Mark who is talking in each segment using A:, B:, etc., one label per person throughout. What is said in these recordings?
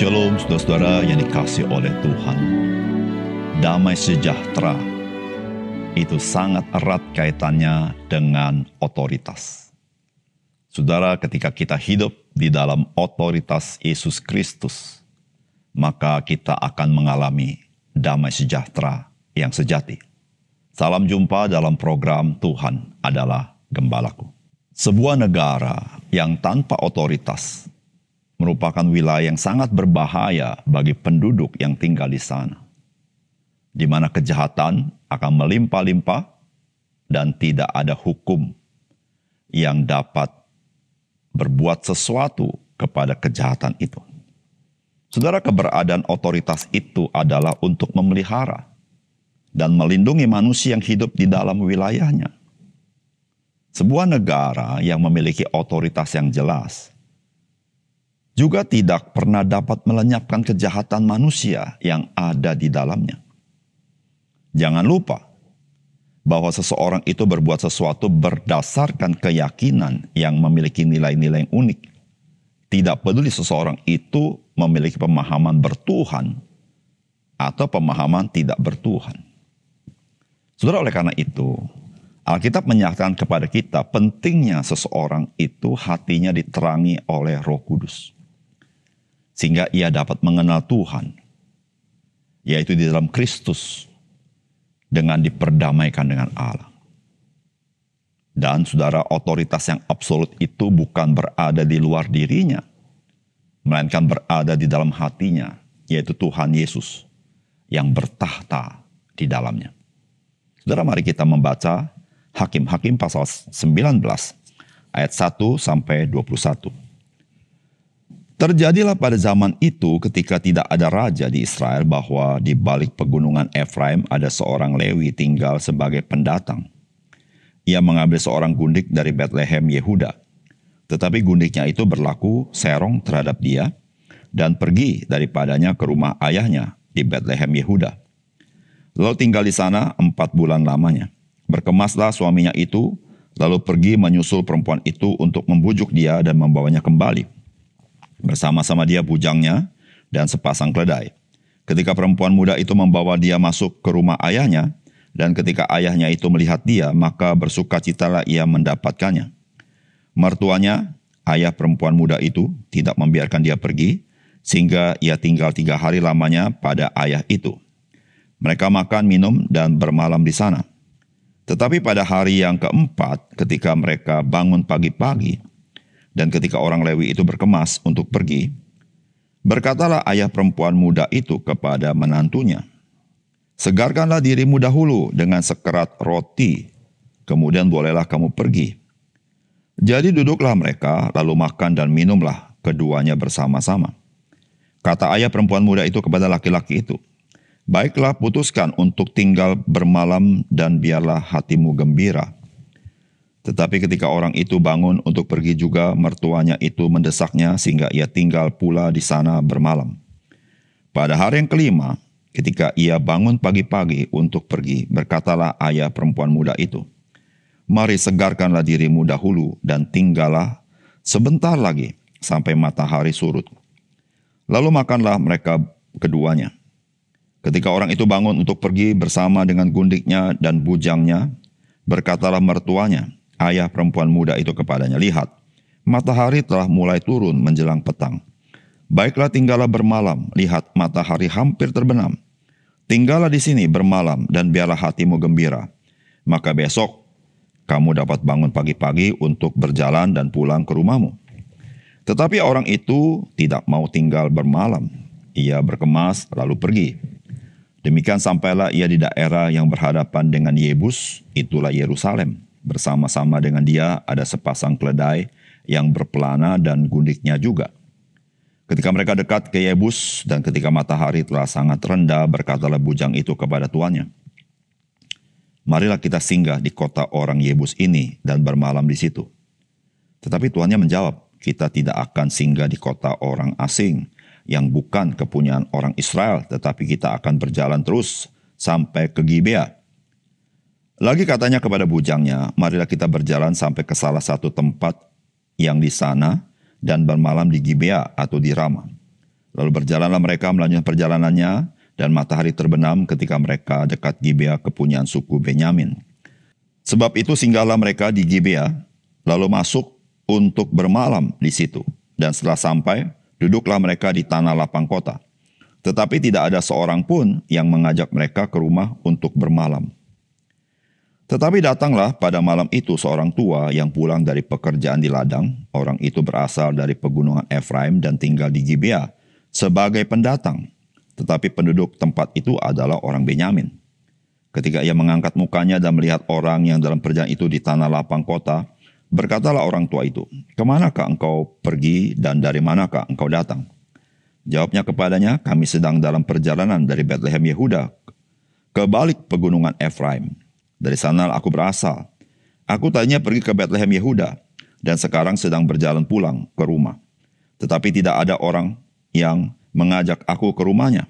A: Shalom saudara-saudara yang dikasih oleh Tuhan. Damai sejahtera itu sangat erat kaitannya dengan otoritas. Saudara, ketika kita hidup di dalam otoritas Yesus Kristus, maka kita akan mengalami damai sejahtera yang sejati. Salam jumpa dalam program Tuhan adalah gembalaku. Sebuah negara yang tanpa otoritas merupakan wilayah yang sangat berbahaya bagi penduduk yang tinggal di sana, di mana kejahatan akan melimpah-limpah dan tidak ada hukum yang dapat berbuat sesuatu kepada kejahatan itu. Saudara, keberadaan otoritas itu adalah untuk memelihara dan melindungi manusia yang hidup di dalam wilayahnya. Sebuah negara yang memiliki otoritas yang jelas juga tidak pernah dapat melenyapkan kejahatan manusia yang ada di dalamnya. Jangan lupa bahwa seseorang itu berbuat sesuatu berdasarkan keyakinan yang memiliki nilai-nilai yang unik. Tidak peduli seseorang itu memiliki pemahaman bertuhan atau pemahaman tidak bertuhan. Saudara, oleh karena itu, Alkitab menyatakan kepada kita pentingnya seseorang itu hatinya diterangi oleh Roh Kudus sehingga ia dapat mengenal Tuhan, yaitu di dalam Kristus, dengan diperdamaikan dengan Allah. Dan saudara, otoritas yang absolut itu bukan berada di luar dirinya, melainkan berada di dalam hatinya, yaitu Tuhan Yesus yang bertahta di dalamnya. Saudara, mari kita membaca Hakim-Hakim pasal 19 ayat 1 sampai 21. Terjadilah pada zaman itu ketika tidak ada raja di Israel bahwa di balik pegunungan Efraim ada seorang Lewi tinggal sebagai pendatang. Ia mengambil seorang gundik dari Bethlehem Yehuda. Tetapi gundiknya itu berlaku serong terhadap dia dan pergi daripadanya ke rumah ayahnya di Bethlehem Yehuda. Lalu tinggal di sana empat bulan lamanya. Berkemaslah suaminya itu, lalu pergi menyusul perempuan itu untuk membujuk dia dan membawanya kembali.' bersama-sama dia bujangnya dan sepasang keledai. Ketika perempuan muda itu membawa dia masuk ke rumah ayahnya, dan ketika ayahnya itu melihat dia, maka bersukacitalah ia mendapatkannya. Mertuanya, ayah perempuan muda itu, tidak membiarkan dia pergi, sehingga ia tinggal tiga hari lamanya pada ayah itu. Mereka makan, minum, dan bermalam di sana. Tetapi pada hari yang keempat, ketika mereka bangun pagi-pagi, dan ketika orang Lewi itu berkemas untuk pergi, berkatalah ayah perempuan muda itu kepada menantunya, Segarkanlah dirimu dahulu dengan sekerat roti, kemudian bolehlah kamu pergi. Jadi duduklah mereka, lalu makan dan minumlah keduanya bersama-sama. Kata ayah perempuan muda itu kepada laki-laki itu, Baiklah putuskan untuk tinggal bermalam dan biarlah hatimu gembira.' Tetapi ketika orang itu bangun untuk pergi juga, mertuanya itu mendesaknya sehingga ia tinggal pula di sana bermalam. Pada hari yang kelima, ketika ia bangun pagi-pagi untuk pergi, berkatalah ayah perempuan muda itu, Mari segarkanlah dirimu dahulu dan tinggallah sebentar lagi sampai matahari surut. Lalu makanlah mereka keduanya. Ketika orang itu bangun untuk pergi bersama dengan gundiknya dan bujangnya, berkatalah mertuanya, ayah perempuan muda itu kepadanya, "Lihat, matahari telah mulai turun menjelang petang. Baiklah tinggallah bermalam, lihat matahari hampir terbenam. Tinggallah di sini bermalam dan biarlah hatimu gembira. Maka besok kamu dapat bangun pagi-pagi untuk berjalan dan pulang ke rumahmu." Tetapi orang itu tidak mau tinggal bermalam. Ia berkemas lalu pergi. Demikian sampailah ia di daerah yang berhadapan dengan Yebus, itulah Yerusalem. Bersama-sama dengan dia ada sepasang keledai yang berpelana dan gundiknya juga. Ketika mereka dekat ke Yebus dan ketika matahari telah sangat rendah, berkatalah bujang itu kepada tuannya. Marilah kita singgah di kota orang Yebus ini dan bermalam di situ. Tetapi tuannya menjawab, kita tidak akan singgah di kota orang asing yang bukan kepunyaan orang Israel, tetapi kita akan berjalan terus sampai ke Gibeah. Lagi katanya kepada bujangnya, marilah kita berjalan sampai ke salah satu tempat yang di sana dan bermalam di Gibea atau di Rama. Lalu berjalanlah mereka melanjutkan perjalanannya dan matahari terbenam ketika mereka dekat Gibea kepunyaan suku Benyamin. Sebab itu singgahlah mereka di Gibea, lalu masuk untuk bermalam di situ. Dan setelah sampai, duduklah mereka di tanah lapang kota. Tetapi tidak ada seorang pun yang mengajak mereka ke rumah untuk bermalam. Tetapi datanglah pada malam itu seorang tua yang pulang dari pekerjaan di ladang. Orang itu berasal dari pegunungan Efraim dan tinggal di Gibea sebagai pendatang. Tetapi penduduk tempat itu adalah orang Benyamin. Ketika ia mengangkat mukanya dan melihat orang yang dalam perjalanan itu di tanah lapang kota, berkatalah orang tua itu, Kemanakah engkau pergi dan dari manakah engkau datang? Jawabnya kepadanya, kami sedang dalam perjalanan dari Bethlehem Yehuda ke balik pegunungan Efraim dari sana aku berasal. Aku tanya pergi ke Bethlehem Yehuda dan sekarang sedang berjalan pulang ke rumah. Tetapi tidak ada orang yang mengajak aku ke rumahnya.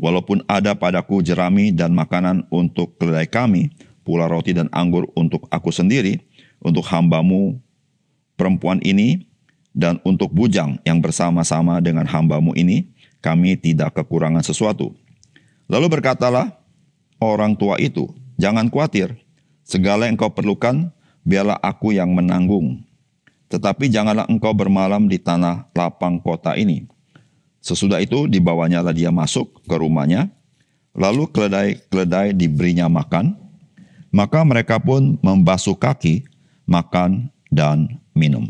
A: Walaupun ada padaku jerami dan makanan untuk keledai kami, pula roti dan anggur untuk aku sendiri, untuk hambamu perempuan ini, dan untuk bujang yang bersama-sama dengan hambamu ini, kami tidak kekurangan sesuatu. Lalu berkatalah orang tua itu, Jangan khawatir, segala yang kau perlukan, biarlah aku yang menanggung. Tetapi janganlah engkau bermalam di tanah lapang kota ini. Sesudah itu dibawanya lah dia masuk ke rumahnya, lalu keledai-keledai diberinya makan, maka mereka pun membasuh kaki, makan, dan minum.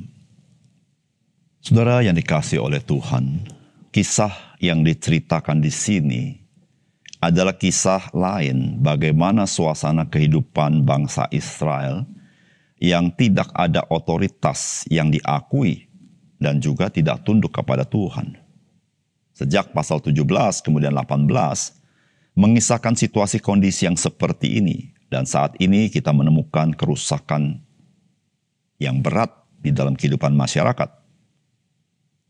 A: Saudara yang dikasih oleh Tuhan, kisah yang diceritakan di sini adalah kisah lain bagaimana suasana kehidupan bangsa Israel yang tidak ada otoritas yang diakui dan juga tidak tunduk kepada Tuhan. Sejak pasal 17 kemudian 18 mengisahkan situasi kondisi yang seperti ini dan saat ini kita menemukan kerusakan yang berat di dalam kehidupan masyarakat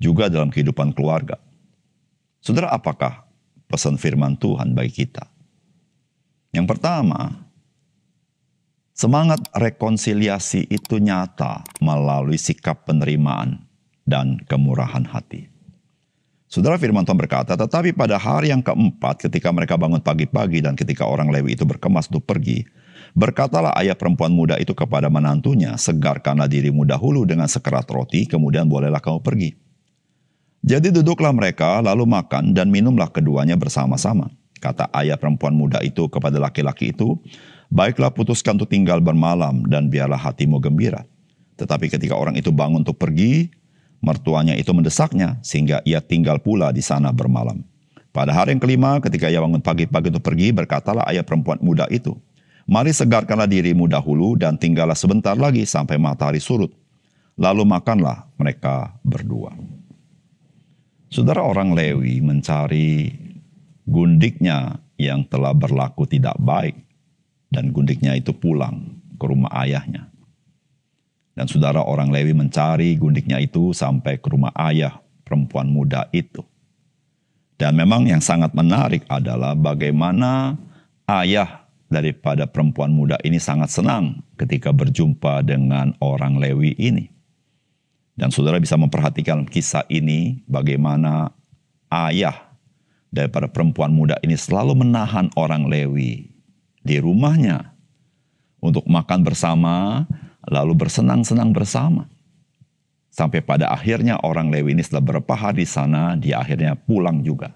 A: juga dalam kehidupan keluarga. Saudara, apakah pesan firman Tuhan bagi kita. Yang pertama, semangat rekonsiliasi itu nyata melalui sikap penerimaan dan kemurahan hati. Saudara firman Tuhan berkata, tetapi pada hari yang keempat ketika mereka bangun pagi-pagi dan ketika orang Lewi itu berkemas untuk pergi, berkatalah ayah perempuan muda itu kepada menantunya, segarkanlah dirimu dahulu dengan sekerat roti, kemudian bolehlah kamu pergi. Jadi duduklah mereka, lalu makan dan minumlah keduanya bersama-sama. Kata ayah perempuan muda itu kepada laki-laki itu, Baiklah putuskan untuk tinggal bermalam dan biarlah hatimu gembira. Tetapi ketika orang itu bangun untuk pergi, mertuanya itu mendesaknya sehingga ia tinggal pula di sana bermalam. Pada hari yang kelima, ketika ia bangun pagi-pagi untuk pergi, berkatalah ayah perempuan muda itu, Mari segarkanlah dirimu dahulu dan tinggallah sebentar lagi sampai matahari surut. Lalu makanlah mereka berdua. Saudara orang Lewi mencari gundiknya yang telah berlaku tidak baik dan gundiknya itu pulang ke rumah ayahnya. Dan saudara orang Lewi mencari gundiknya itu sampai ke rumah ayah perempuan muda itu. Dan memang yang sangat menarik adalah bagaimana ayah daripada perempuan muda ini sangat senang ketika berjumpa dengan orang Lewi ini. Dan saudara bisa memperhatikan kisah ini bagaimana ayah daripada perempuan muda ini selalu menahan orang Lewi di rumahnya untuk makan bersama lalu bersenang-senang bersama. Sampai pada akhirnya orang Lewi ini setelah berapa hari di sana, dia akhirnya pulang juga.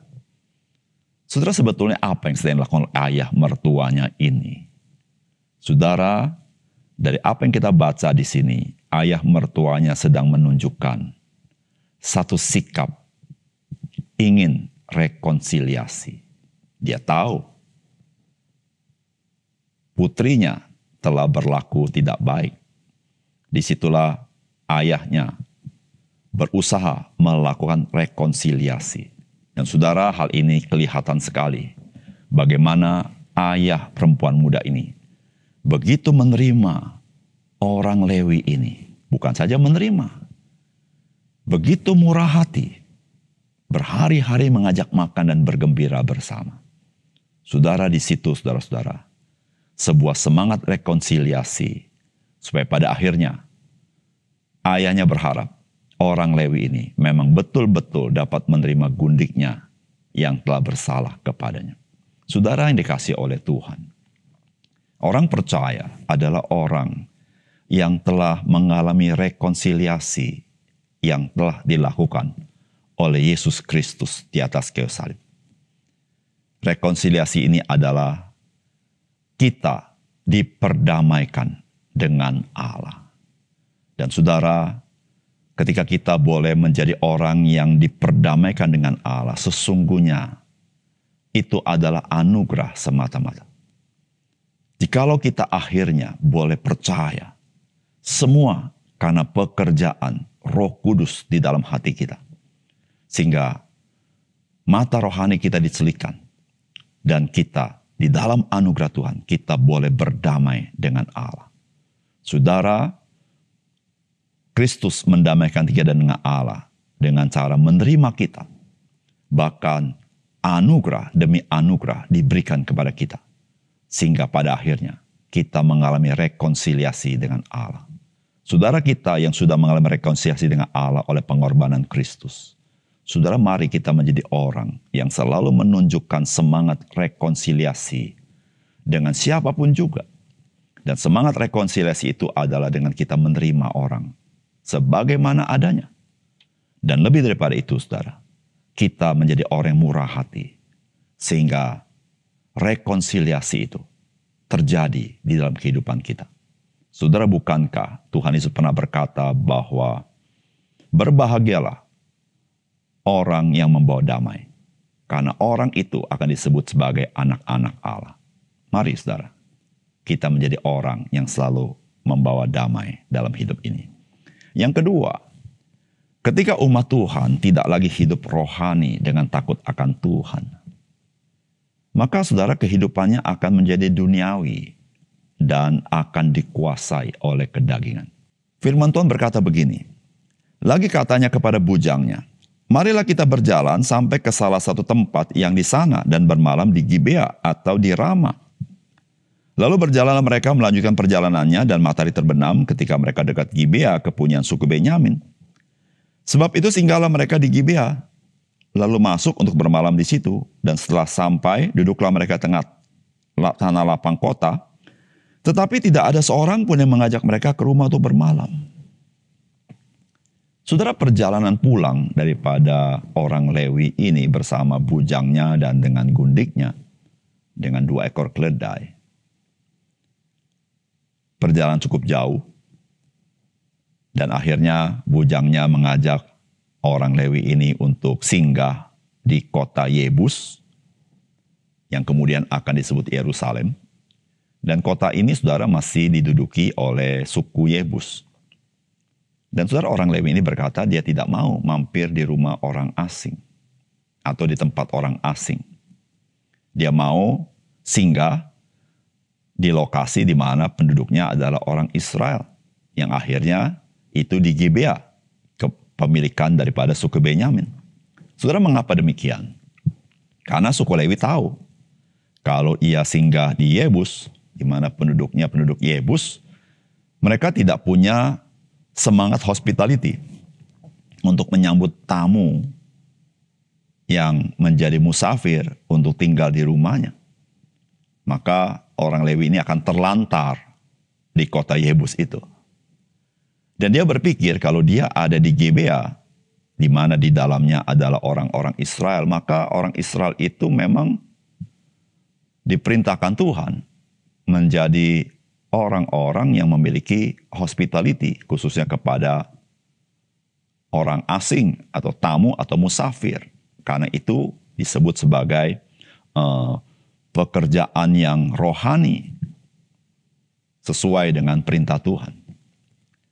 A: Saudara sebetulnya apa yang sedang dilakukan oleh ayah mertuanya ini? Saudara, dari apa yang kita baca di sini, ayah mertuanya sedang menunjukkan satu sikap ingin rekonsiliasi. Dia tahu putrinya telah berlaku tidak baik. Disitulah ayahnya berusaha melakukan rekonsiliasi. Dan saudara hal ini kelihatan sekali. Bagaimana ayah perempuan muda ini begitu menerima orang Lewi ini bukan saja menerima, begitu murah hati, berhari-hari mengajak makan dan bergembira bersama. Saudara di situ, saudara-saudara, sebuah semangat rekonsiliasi supaya pada akhirnya ayahnya berharap orang Lewi ini memang betul-betul dapat menerima gundiknya yang telah bersalah kepadanya. Saudara yang dikasih oleh Tuhan. Orang percaya adalah orang yang telah mengalami rekonsiliasi yang telah dilakukan oleh Yesus Kristus di atas kayu salib. Rekonsiliasi ini adalah kita diperdamaikan dengan Allah. Dan saudara, ketika kita boleh menjadi orang yang diperdamaikan dengan Allah, sesungguhnya itu adalah anugerah semata-mata. Jikalau kita akhirnya boleh percaya semua karena pekerjaan roh kudus di dalam hati kita. Sehingga mata rohani kita diselipkan Dan kita di dalam anugerah Tuhan, kita boleh berdamai dengan Allah. Saudara, Kristus mendamaikan kita dengan Allah dengan cara menerima kita. Bahkan anugerah demi anugerah diberikan kepada kita. Sehingga pada akhirnya kita mengalami rekonsiliasi dengan Allah. Saudara kita yang sudah mengalami rekonsiliasi dengan Allah oleh pengorbanan Kristus. Saudara mari kita menjadi orang yang selalu menunjukkan semangat rekonsiliasi dengan siapapun juga. Dan semangat rekonsiliasi itu adalah dengan kita menerima orang sebagaimana adanya. Dan lebih daripada itu saudara, kita menjadi orang yang murah hati. Sehingga rekonsiliasi itu terjadi di dalam kehidupan kita. Saudara, bukankah Tuhan Yesus pernah berkata bahwa berbahagialah orang yang membawa damai. Karena orang itu akan disebut sebagai anak-anak Allah. Mari saudara, kita menjadi orang yang selalu membawa damai dalam hidup ini. Yang kedua, ketika umat Tuhan tidak lagi hidup rohani dengan takut akan Tuhan, maka saudara kehidupannya akan menjadi duniawi, dan akan dikuasai oleh kedagingan. Firman Tuhan berkata begini, lagi katanya kepada bujangnya, marilah kita berjalan sampai ke salah satu tempat yang di sana dan bermalam di Gibea atau di Rama. Lalu berjalanlah mereka melanjutkan perjalanannya dan matahari terbenam ketika mereka dekat Gibea kepunyaan suku Benyamin. Sebab itu singgahlah mereka di Gibea, lalu masuk untuk bermalam di situ dan setelah sampai duduklah mereka tengah tanah lapang kota tetapi tidak ada seorang pun yang mengajak mereka ke rumah untuk bermalam. Saudara perjalanan pulang daripada orang Lewi ini bersama bujangnya dan dengan gundiknya. Dengan dua ekor keledai. Perjalanan cukup jauh. Dan akhirnya bujangnya mengajak orang Lewi ini untuk singgah di kota Yebus. Yang kemudian akan disebut Yerusalem dan kota ini saudara masih diduduki oleh suku Yebus. Dan saudara orang Lewi ini berkata dia tidak mau mampir di rumah orang asing. Atau di tempat orang asing. Dia mau singgah di lokasi di mana penduduknya adalah orang Israel. Yang akhirnya itu di Gibeah. Kepemilikan daripada suku Benyamin. Saudara mengapa demikian? Karena suku Lewi tahu. Kalau ia singgah di Yebus, di mana penduduknya penduduk Yebus, mereka tidak punya semangat hospitality untuk menyambut tamu yang menjadi musafir untuk tinggal di rumahnya. Maka orang Lewi ini akan terlantar di kota Yebus itu. Dan dia berpikir kalau dia ada di Gibea di mana di dalamnya adalah orang-orang Israel, maka orang Israel itu memang diperintahkan Tuhan menjadi orang-orang yang memiliki hospitality, khususnya kepada orang asing atau tamu atau musafir. Karena itu disebut sebagai uh, pekerjaan yang rohani sesuai dengan perintah Tuhan.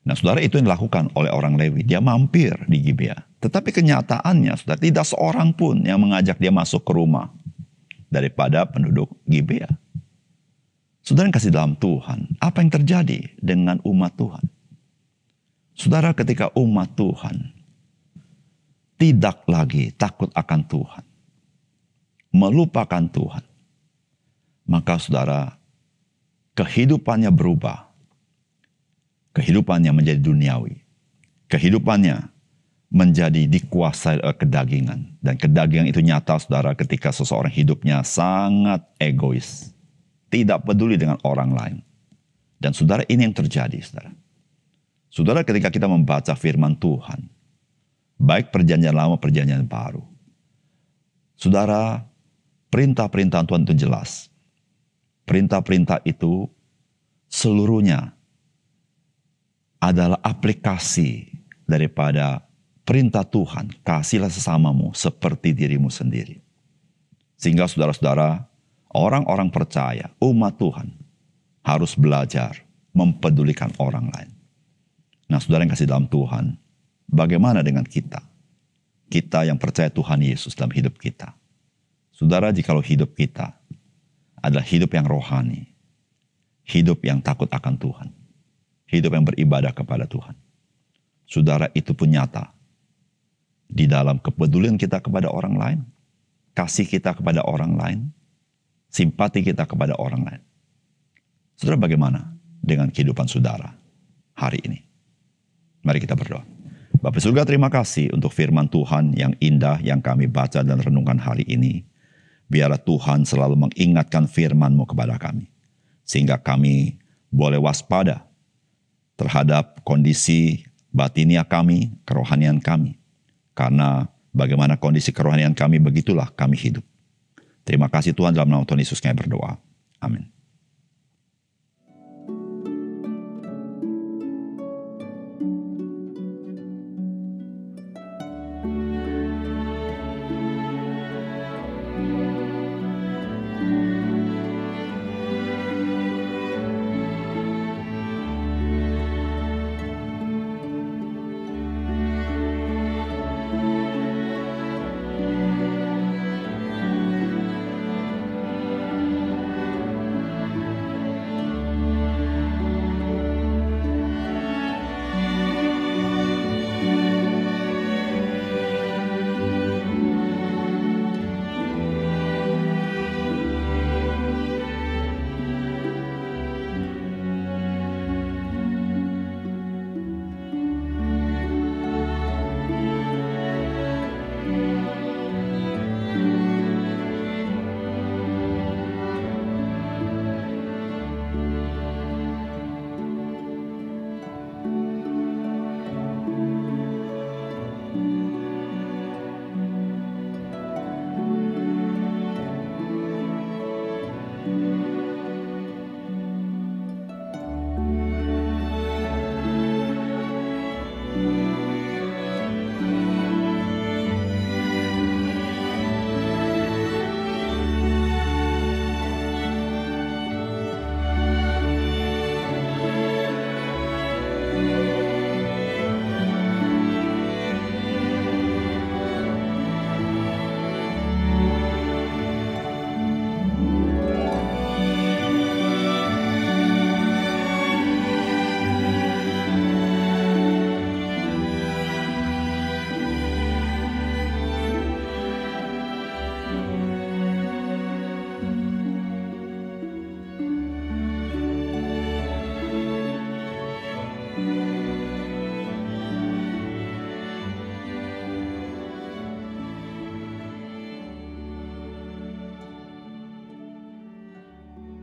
A: Nah, saudara itu yang dilakukan oleh orang Lewi. Dia mampir di Gibea. Tetapi kenyataannya, saudara, tidak seorang pun yang mengajak dia masuk ke rumah daripada penduduk Gibea. Saudara yang kasih dalam Tuhan, apa yang terjadi dengan umat Tuhan? Saudara ketika umat Tuhan tidak lagi takut akan Tuhan, melupakan Tuhan, maka saudara kehidupannya berubah. Kehidupannya menjadi duniawi. Kehidupannya menjadi dikuasai oleh kedagingan. Dan kedagingan itu nyata saudara ketika seseorang hidupnya sangat egois. Tidak peduli dengan orang lain. Dan saudara ini yang terjadi saudara. Saudara ketika kita membaca firman Tuhan. Baik perjanjian lama perjanjian baru. Saudara perintah-perintah Tuhan itu jelas. Perintah-perintah itu seluruhnya adalah aplikasi daripada perintah Tuhan. Kasihlah sesamamu seperti dirimu sendiri. Sehingga saudara-saudara orang-orang percaya, umat Tuhan harus belajar mempedulikan orang lain. Nah saudara yang kasih dalam Tuhan, bagaimana dengan kita? Kita yang percaya Tuhan Yesus dalam hidup kita. Saudara, jikalau hidup kita adalah hidup yang rohani, hidup yang takut akan Tuhan, hidup yang beribadah kepada Tuhan. Saudara, itu pun nyata di dalam kepedulian kita kepada orang lain, kasih kita kepada orang lain, simpati kita kepada orang lain. Saudara bagaimana dengan kehidupan saudara hari ini? Mari kita berdoa. Bapak surga terima kasih untuk firman Tuhan yang indah yang kami baca dan renungkan hari ini. Biarlah Tuhan selalu mengingatkan firman-Mu kepada kami. Sehingga kami boleh waspada terhadap kondisi batinia kami, kerohanian kami. Karena bagaimana kondisi kerohanian kami begitulah kami hidup. Terima kasih Tuhan dalam nama Tuhan Yesus kami berdoa. Amin.